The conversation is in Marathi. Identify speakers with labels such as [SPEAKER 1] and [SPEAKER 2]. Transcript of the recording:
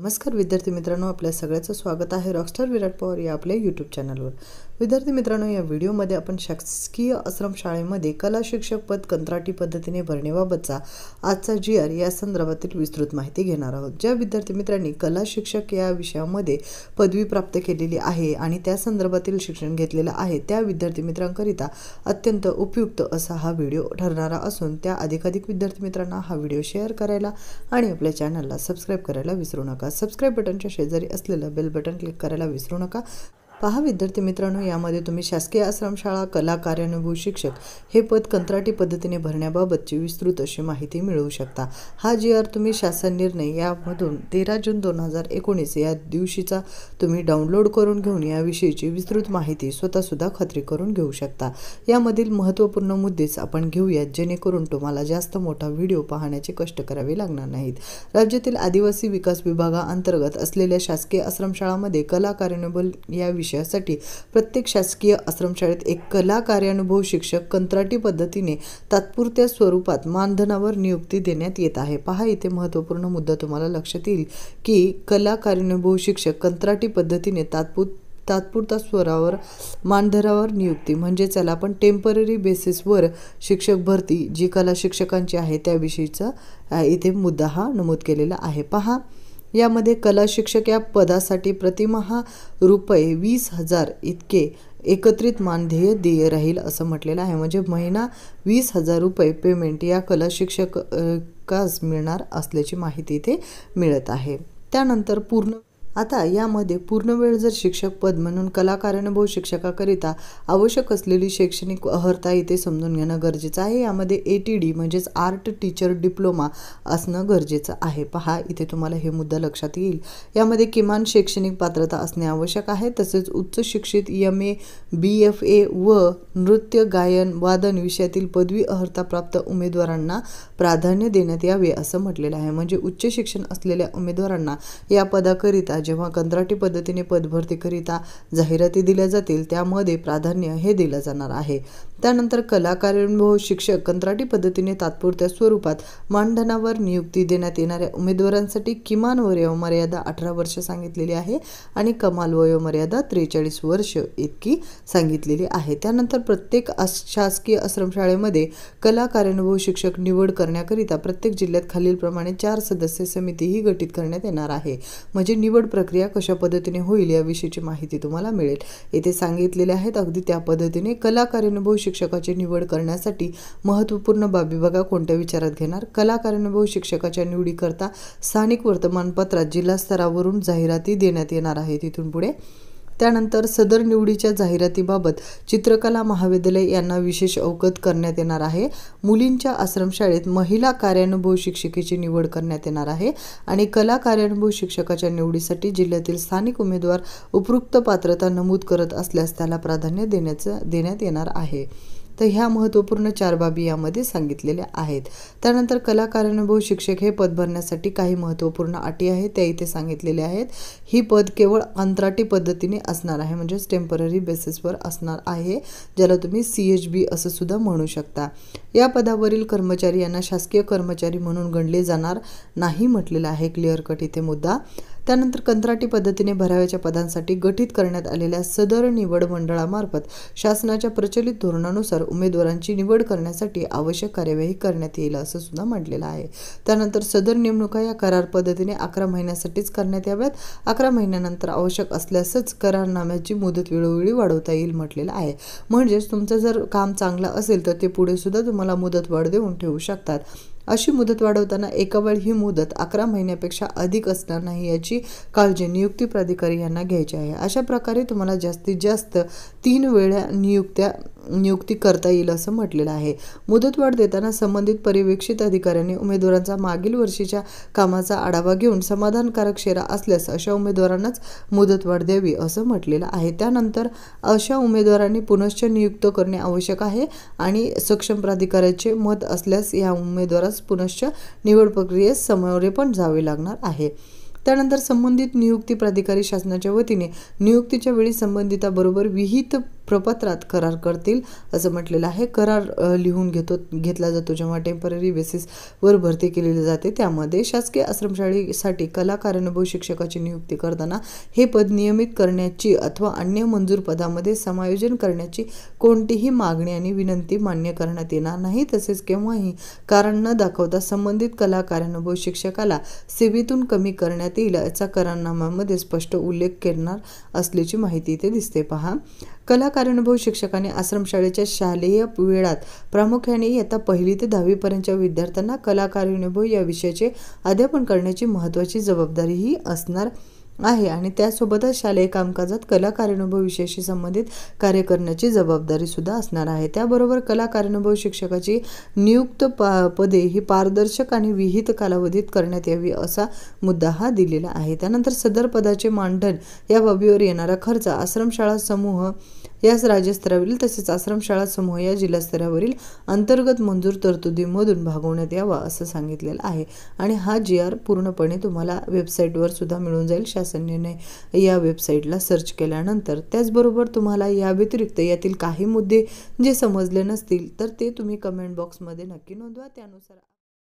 [SPEAKER 1] नमस्कार विद्यार्थी मित्रांनो आपल्या सगळ्याचं स्वागत आहे रॉकस्टार विराट पवार या आपल्या यूट्यूब चॅनलवर विद्यार्थी मित्रांनो या व्हिडिओमध्ये आपण शासकीय आश्रमशाळेमध्ये कला शिक्षक पद कंत्राटी पद्धतीने भरणेबाबतचा आजचा जी आर या संदर्भातील विस्तृत माहिती घेणार आहोत ज्या विद्यार्थी मित्रांनी कला शिक्षक या विषयामध्ये पदवी प्राप्त केलेली आहे आणि त्या संदर्भातील शिक्षण घेतलेलं आहे त्या विद्यार्थी मित्रांकरिता अत्यंत उपयुक्त असा हा व्हिडिओ ठरणारा असून त्या अधिकाधिक विद्यार्थी मित्रांना हा व्हिडिओ शेअर करायला आणि आपल्या चॅनलला सबस्क्राईब करायला विसरू नका सबस्क्राईब बटनच्या शेजारी असलेलं बेल बटन क्लिक करायला विसरू नका पहा विद्यार्थी मित्रांनो यामध्ये तुम्ही शासकीय आश्रमशाळा कला कार्यानुभव शिक्षक हे पद कंत्राटी पद्धतीने भरण्याबाबतची विस्तृत अशी माहिती मिळवू शकता हा जी आर तुम्ही शासन निर्णय यामधून तेरा जून दोन हजार एकोणीस या दिवशीचा तुम्ही डाउनलोड करून घेऊन याविषयीची विस्तृत माहिती स्वतःसुद्धा खात्री करून घेऊ शकता यामधील महत्त्वपूर्ण मुद्देच आपण घेऊयात जेणेकरून तुम्हाला जास्त मोठा व्हिडिओ पाहण्याचे कष्ट करावे लागणार नाहीत राज्यातील आदिवासी विकास विभागाअंतर्गत असलेल्या शासकीय आश्रमशाळामध्ये कला कार्यानुभव या विषयासाठी प्रत्येक शासकीय आश्रमशाळेत एक कला कार्यानुभव शिक्षक कंत्राटी पद्धतीने तात्पुरत्या स्वरूपात मानधनावर नियुक्ती देण्यात येत आहे पहा इथे महत्त्वपूर्ण मुद्दा तुम्हाला लक्षात येईल की कला कार्यानुभव शिक्षक कंत्राटी पद्धतीने तात्पुर तात्पुरता स्वरावर मानधरावर नियुक्ती म्हणजे त्याला आपण टेम्पररी बेसिसवर शिक्षक भरती जी कला शिक्षकांची आहे त्याविषयीचा इथे मुद्दा हा नमूद केलेला आहे पहा यामध्ये कला शिक्षक या पदासाठी प्रतिमहा रुपये वीस हजार इतके एकत्रित मानधेय देय राहील असं म्हटलेलं आहे म्हणजे महिना वीस हजार रुपये पेमेंट या कला शिक्षक मिळणार असल्याची माहिती इथे मिळत आहे त्यानंतर पूर्ण आता यामध्ये पूर्ण वेळ जर शिक्षक पद म्हणून कलाकार अनुभव शिक्षकाकरिता आवश्यक असलेली शैक्षणिक अहर्ता इथे समजून घेणं गरजेचं आहे यामध्ये ए टी डी म्हणजेच आर्ट टीचर डिप्लोमा असणं गरजेचं आहे पहा इथे तुम्हाला हे मुद्दा लक्षात येईल यामध्ये किमान शैक्षणिक पात्रता असणे आवश्यक आहे तसेच उच्च शिक्षित M A B F A व नृत्य गायन वादन विषयातील पदवी अहर्ता प्राप्त उमेदवारांना प्राधान्य देण्यात यावे असं म्हटलेलं आहे म्हणजे उच्च शिक्षण असलेल्या उमेदवारांना या पदाकरिता जेव्हा कंत्राटी पद्धतीने पदभरतीकरिता जाहिराती दिल्या जातील त्यामध्ये प्राधान्य हे दिलं जाणार आहे त्यानंतर कलाकारांभव शिक्षक कंत्राटी पद्धतीने तात्पुरत्या स्वरूपात मानधनावर नियुक्ती देण्यात येणाऱ्या उमेदवारांसाठी किमान वयोमर्यादा अठरा वर्ष सांगितलेली आहे आणि कमाल वयोमर्यादा त्रेचाळीस वर्ष इतकी सांगितलेली आहे त्यानंतर प्रत्येक शासकीय आश्रमशाळेमध्ये कला शिक्षक निवड करण्याकरिता प्रत्येक जिल्ह्यात खालीलप्रमाणे चार सदस्य समितीही गठीत करण्यात येणार आहे म्हणजे निवड प्रक्रिया कशा पद्धतीने होईल याविषयीची माहिती तुम्हाला मिळेल येथे सांगितलेले आहेत अगदी त्या पद्धतीने कला कार्यानुभव शिक्षकाची निवड करण्यासाठी महत्त्वपूर्ण बाबी बघा कोणत्या विचारात घेणार कला शिक्षकाच्या निवडीकरता स्थानिक वर्तमानपत्रात जिल्हा स्तरावरून जाहिराती देण्यात येणार आहे तिथून पुढे त्यानंतर सदर निवडीच्या जाहिरातीबाबत चित्रकला महाविद्यालय यांना विशेष अवगत करण्यात येणार आहे मुलींच्या आश्रमशाळेत महिला कार्यानुभव शिक्षिकेची निवड करण्यात येणार आहे आणि कला कार्यानुभव शिक्षकाच्या निवडीसाठी जिल्ह्यातील स्थानिक उमेदवार उपयुक्त पात्रता नमूद करत असल्यास त्याला प्राधान्य देण्याचं देण्यात येणार आहे तर ह्या महत्त्वपूर्ण चार बाबी यामध्ये सांगितलेल्या आहेत त्यानंतर कलाकारानुभव शिक्षक हे पद भरण्यासाठी काही महत्त्वपूर्ण अटी आहेत त्या इथे सांगितलेल्या आहेत ही पद केवळ अंतराटी पद्धतीने असणार आहे म्हणजेच टेम्पररी बेसिसवर असणार आहे ज्याला तुम्ही सी एच बी असं सुद्धा म्हणू शकता या पदावरील कर्मचारी यांना शासकीय कर्मचारी म्हणून गणले जाणार नाही म्हटलेलं आहे क्लिअर कट इथे मुद्दा त्यानंतर कंत्राटी पद्धतीने भराव्याच्या पदांसाठी गठीत करण्यात आलेल्या सदर निवड मंडळामार्फत शासनाच्या प्रचलित धोरणानुसार उमेदवारांची निवड करण्यासाठी आवश्यक कार्यवाही करण्यात येईल असं सुद्धा म्हटलेलं आहे त्यानंतर सदर नेमणुका या करार पद्धतीने अकरा महिन्यासाठीच करण्यात याव्यात अकरा महिन्यानंतर आवश्यक असल्यासच करारनाम्याची मुदत वेळोवेळी वाढवता येईल म्हटलेलं आहे म्हणजेच तुमचं जर काम चांगलं असेल तर ते पुढे सुद्धा तुम्हाला मुदत वाढ देऊन ठेवू शकतात अशी मुदत वाढवताना वेळ ही मुदत अकरा महिन्यापेक्षा अधिक असणार नाही याची काळजी नियुक्ती प्राधिकारी यांना घ्यायची आहे अशा प्रकारे तुम्हाला जास्तीत जास्त तीन वेळा नियुक्त्या नियुक्ती करता येईल असं म्हटलेलं आहे मुदतवाढ देताना संबंधित परिवेक्षित अधिकाऱ्यांनी उमेदवारांचा मागील वर्षीच्या कामाचा आढावा घेऊन समाधानकारक शेरा असल्यास अशा उमेदवारांनाच मुदतवाढ द्यावी असं म्हटलेलं आहे त्यानंतर अशा उमेदवारांनी पुनश्च नियुक्त करणे आवश्यक आहे आणि सक्षम प्राधिकाऱ्याचे मत असल्यास या उमेदवारास पुनश्च निवड प्रक्रियेस समोरे पण जावे लागणार आहे त्यानंतर संबंधित नियुक्ती प्राधिकारी शासनाच्या वतीने नियुक्तीच्या वेळी संबंधिताबरोबर विहित प्रपत्रात करार करतील असं म्हटलेलं आहे करार लिहून घेतो घेतला जातो जेव्हा टेम्पररी बेसिसवर भरती केलेली जाते त्यामध्ये शासकीय आश्रमशाळेसाठी कलाकार अनुभव शिक्षकाची नियुक्ती करताना हे पद नियमित करण्याची अथवा अन्य मंजूर पदामध्ये समायोजन करण्याची कोणतीही मागणी आणि विनंती मान्य करण्यात येणार नाही तसेच केव्हाही कारण न दाखवता संबंधित कलाकार अनुभव शिक्षकाला सेवेतून कमी करण्यात येईल याचा करारनाम्यामध्ये स्पष्ट उल्लेख करणार असल्याची माहिती इथे दिसते पहा कलाकार शिक्षकाने शिक्षकांनी आश्रमशाळेच्या शालेय वेळात प्रामुख्याने इयत्ता पहिली ते दहावीपर्यंतच्या विद्यार्थ्यांना कलाकार अनुभव या विषयाचे अध्यापन करण्याची महत्त्वाची जबाबदारीही असणार आहे आणि त्यासोबतच शालेय कामकाजात कला कार्यानुभव विषयाशी संबंधित कार्य करण्याची जबाबदारीसुद्धा असणार आहे त्याबरोबर कला कार्यानुभव शिक्षकाची नियुक्त पदे ही पारदर्शक आणि विहित कालावधीत करण्यात यावी असा मुद्दा हा दिलेला आहे त्यानंतर सदर पदाचे मानधन या बाबीवर येणारा खर्च आश्रमशाळा समूह यास राज्यस्तरावरील तसेच आश्रमशाळा समूह या जिल्हास्तरावरील अंतर्गत मंजूर तरतुदीमधून भागवण्यात यावा असं सांगितलेलं आहे आणि हा जी आर पूर्णपणे तुम्हाला वेबसाईटवर सुद्धा मिळून जाईल शासन निर्णय या वेबसाईटला सर्च केल्यानंतर त्याचबरोबर तुम्हाला या व्यतिरिक्त यातील काही मुद्दे जे समजले नसतील तर ते तुम्ही कमेंट बॉक्समध्ये नक्की नोंदवा त्यानुसार